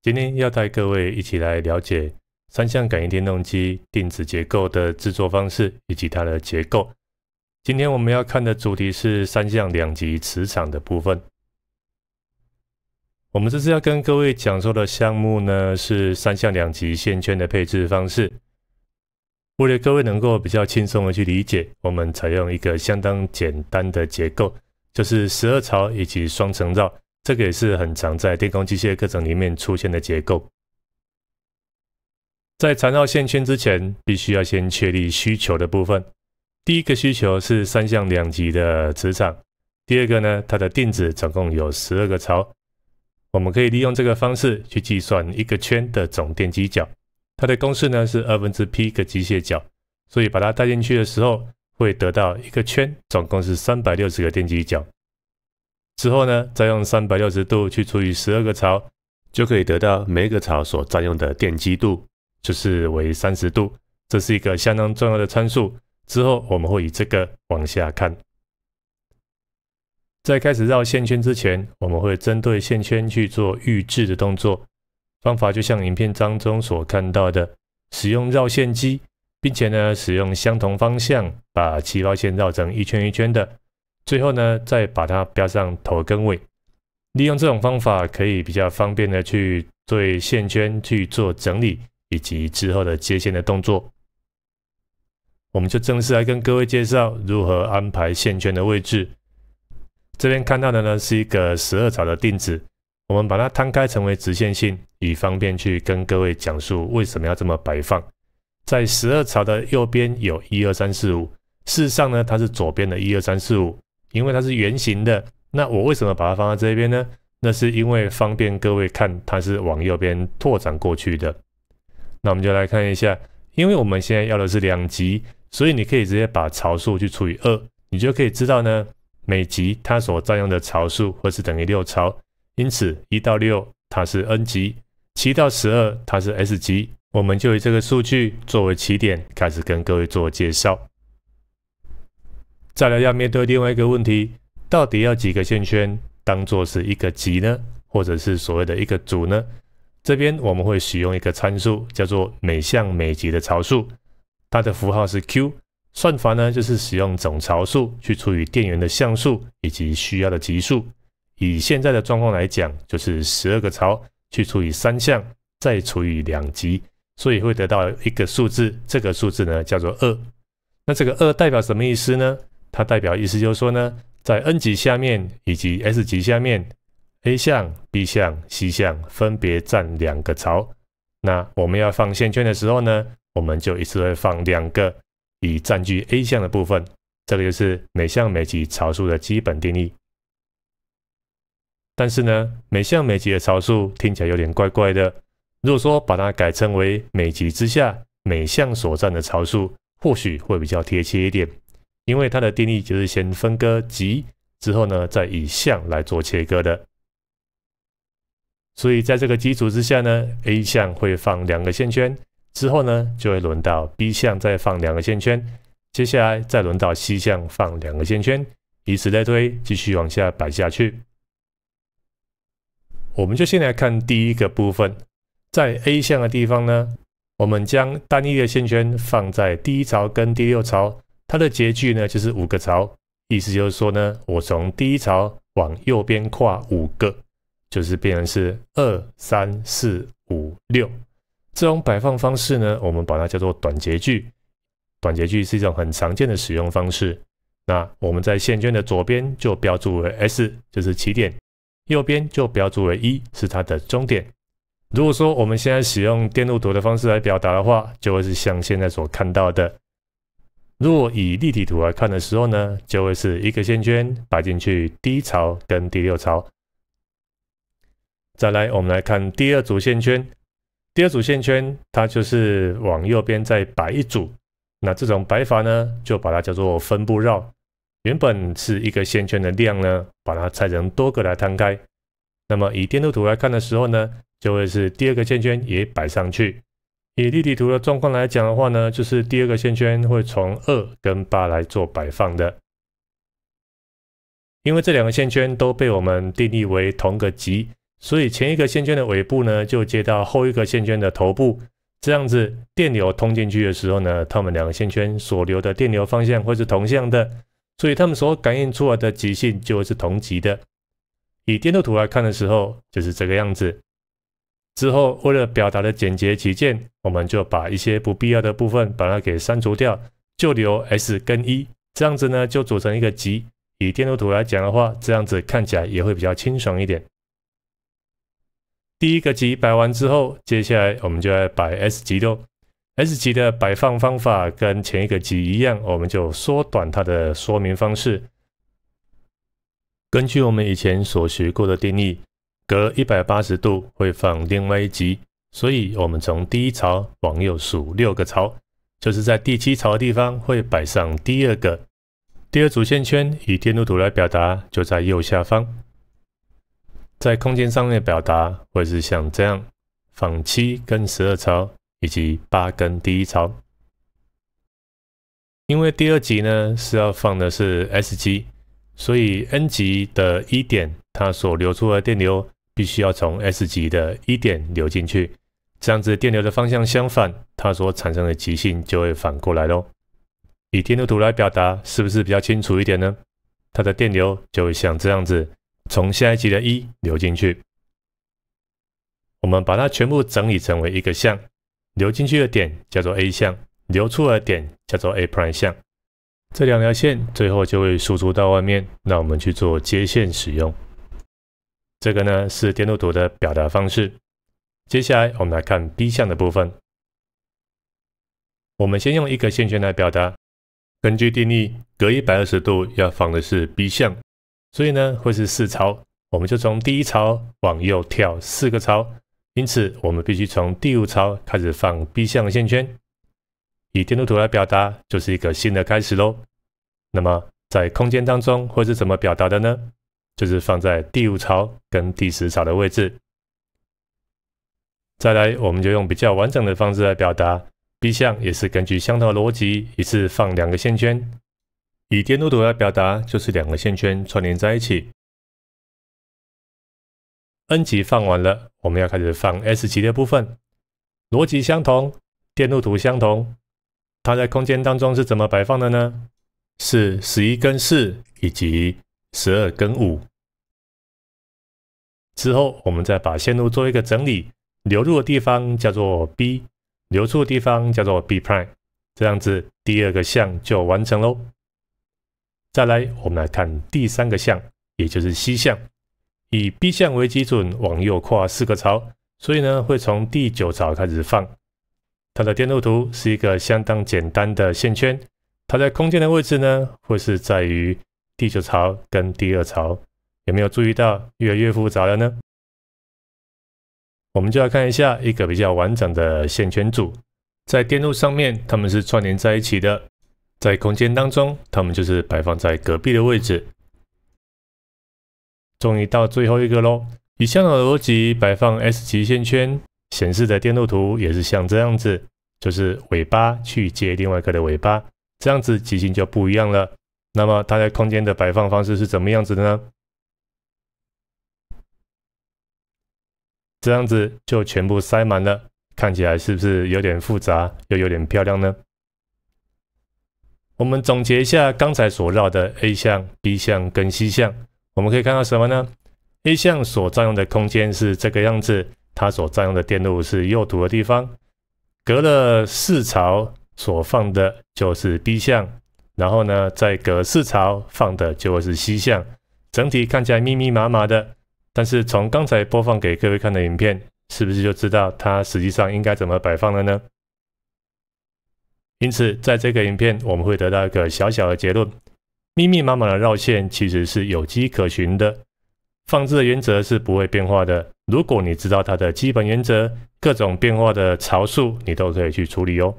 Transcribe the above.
今天要带各位一起来了解三相感应电动机定子结构的制作方式以及它的结构。今天我们要看的主题是三相两极磁场的部分。我们这次要跟各位讲述的项目呢，是三相两极线圈的配置方式。为了各位能够比较轻松的去理解，我们采用一个相当简单的结构，就是十二槽以及双层绕。这个也是很常在电工机械课程里面出现的结构。在缠绕线圈之前，必须要先确立需求的部分。第一个需求是三相两极的磁场。第二个呢，它的定子总共有十二个槽。我们可以利用这个方式去计算一个圈的总电机角。它的公式呢是二分之 P 个机械角。所以把它带进去的时候，会得到一个圈总共是三百六十个电机角。之后呢，再用三百六十度去除以十二个槽，就可以得到每一个槽所占用的电机度，就是为三十度。这是一个相当重要的参数。之后我们会以这个往下看。在开始绕线圈之前，我们会针对线圈去做预制的动作，方法就像影片当中所看到的，使用绕线机，并且呢使用相同方向把起跑线绕成一圈一圈的。最后呢，再把它标上头、跟尾。利用这种方法，可以比较方便的去对线圈去做整理，以及之后的接线的动作。我们就正式来跟各位介绍如何安排线圈的位置。这边看到的呢，是一个十二槽的定子。我们把它摊开成为直线性，以方便去跟各位讲述为什么要这么摆放。在十二槽的右边有一二三四五，事实上呢，它是左边的一二三四五。因为它是圆形的，那我为什么把它放在这边呢？那是因为方便各位看，它是往右边拓展过去的。那我们就来看一下，因为我们现在要的是两极，所以你可以直接把槽数去除以二，你就可以知道呢，每极它所占用的槽数，或是等于六槽。因此，一到六它是 N 级，七到十二它是 S 级。我们就以这个数据作为起点，开始跟各位做介绍。再来要面对另外一个问题，到底要几个线圈当做是一个集呢，或者是所谓的一个组呢？这边我们会使用一个参数叫做每项每级的槽数，它的符号是 Q。算法呢就是使用总槽数去除以电源的像数以及需要的级数。以现在的状况来讲，就是十二个槽去除以三项，再除以两级，所以会得到一个数字。这个数字呢叫做二。那这个二代表什么意思呢？它代表意思就是说呢，在 N 级下面以及 S 级下面，A 项、B 项、C 项分别占两个槽。那我们要放线圈的时候呢，我们就一次会放两个以占据 A 项的部分。这个就是每项每级槽数的基本定义。但是呢，每项每级的槽数听起来有点怪怪的。如果说把它改称为每级之下每项所占的槽数，或许会比较贴切一点。因为它的定义就是先分割级，之后呢再以相来做切割的，所以在这个基础之下呢，A 项会放两个线圈，之后呢就会轮到 B 项再放两个线圈，接下来再轮到 C 项放两个线圈，以此类推，继续往下摆下去。我们就先来看第一个部分，在 A 项的地方呢，我们将单一的线圈放在第一槽跟第六槽。它的截距呢，就是五个槽，意思就是说呢，我从第一槽往右边跨五个，就是变成是二三四五六。这种摆放方式呢，我们把它叫做短截距。短截距是一种很常见的使用方式。那我们在线圈的左边就标注为 S，就是起点；右边就标注为一，是它的终点。如果说我们现在使用电路图的方式来表达的话，就会是像现在所看到的。若以立体图来看的时候呢，就会是一个线圈摆进去第一槽跟第六槽。再来，我们来看第二组线圈。第二组线圈，它就是往右边再摆一组。那这种摆法呢，就把它叫做分布绕。原本是一个线圈的量呢，把它拆成多个来摊开。那么以电路图来看的时候呢，就会是第二个线圈也摆上去。以立体图的状况来讲的话呢，就是第二个线圈会从二跟八来做摆放的，因为这两个线圈都被我们定义为同个极，所以前一个线圈的尾部呢就接到后一个线圈的头部，这样子电流通进去的时候呢，它们两个线圈所流的电流方向会是同向的，所以它们所感应出来的极性就会是同极的。以电路图来看的时候，就是这个样子。之后，为了表达的简洁起见，我们就把一些不必要的部分把它给删除掉，就留 S 跟一，这样子呢就组成一个集。以电路图来讲的话，这样子看起来也会比较清爽一点。第一个集摆完之后，接下来我们就要摆 S 级喽。S 级的摆放方法跟前一个集一样，我们就缩短它的说明方式。根据我们以前所学过的定义。隔一百八十度会放另外一极，所以我们从第一槽往右数六个槽，就是在第七槽的地方会摆上第二个第二组线圈。以电路图来表达，就在右下方。在空间上面表达，会是像这样：放七跟十二槽，以及八跟第一槽。因为第二级呢是要放的是 S 级，所以 N 级的一点它所流出的电流。必须要从 S 级的一点流进去，这样子电流的方向相反，它所产生的极性就会反过来喽。以电路图来表达，是不是比较清楚一点呢？它的电流就会像这样子，从下一级的一流进去。我们把它全部整理成为一个项，流进去的点叫做 A 项，流出的点叫做 A prime 项。这两条线最后就会输出到外面，那我们去做接线使用。这个呢是电路图的表达方式。接下来我们来看 B 项的部分。我们先用一个线圈来表达，根据定义，隔一百二十度要放的是 B 项，所以呢会是四槽，我们就从第一槽往右跳四个槽，因此我们必须从第五槽开始放 B 项的线圈。以电路图来表达，就是一个新的开始喽。那么在空间当中会是怎么表达的呢？就是放在第五槽跟第十槽的位置。再来，我们就用比较完整的方式来表达。B 项，也是根据相同的逻辑，一次放两个线圈。以电路图来表达，就是两个线圈串联在一起。N 级放完了，我们要开始放 S 级的部分。逻辑相同，电路图相同。它在空间当中是怎么摆放的呢？是十一跟四以及。十二跟五之后，我们再把线路做一个整理。流入的地方叫做 B，流出的地方叫做 B prime。这样子，第二个项就完成喽。再来，我们来看第三个项，也就是 C 项。以 B 项为基准，往右跨四个槽，所以呢，会从第九槽开始放。它的电路图是一个相当简单的线圈，它在空间的位置呢，会是在于。地球槽跟第二槽有没有注意到越来越复杂了呢？我们就来看一下一个比较完整的线圈组，在电路上面它们是串联在一起的，在空间当中它们就是摆放在隔壁的位置。终于到最后一个喽，以相同的逻辑摆放 S 级线圈，显示的电路图也是像这样子，就是尾巴去接另外一个的尾巴，这样子极性就不一样了。那么它在空间的摆放方式是怎么样子的呢？这样子就全部塞满了，看起来是不是有点复杂又有点漂亮呢？我们总结一下刚才所绕的 A 项、B 项跟 C 项，我们可以看到什么呢？A 项所占用的空间是这个样子，它所占用的电路是右图的地方，隔了四槽所放的就是 B 项然后呢，在格四槽放的就会是西向，整体看起来密密麻麻的。但是从刚才播放给各位看的影片，是不是就知道它实际上应该怎么摆放了呢？因此，在这个影片我们会得到一个小小的结论：密密麻麻的绕线其实是有迹可循的，放置的原则是不会变化的。如果你知道它的基本原则，各种变化的槽数，你都可以去处理哦。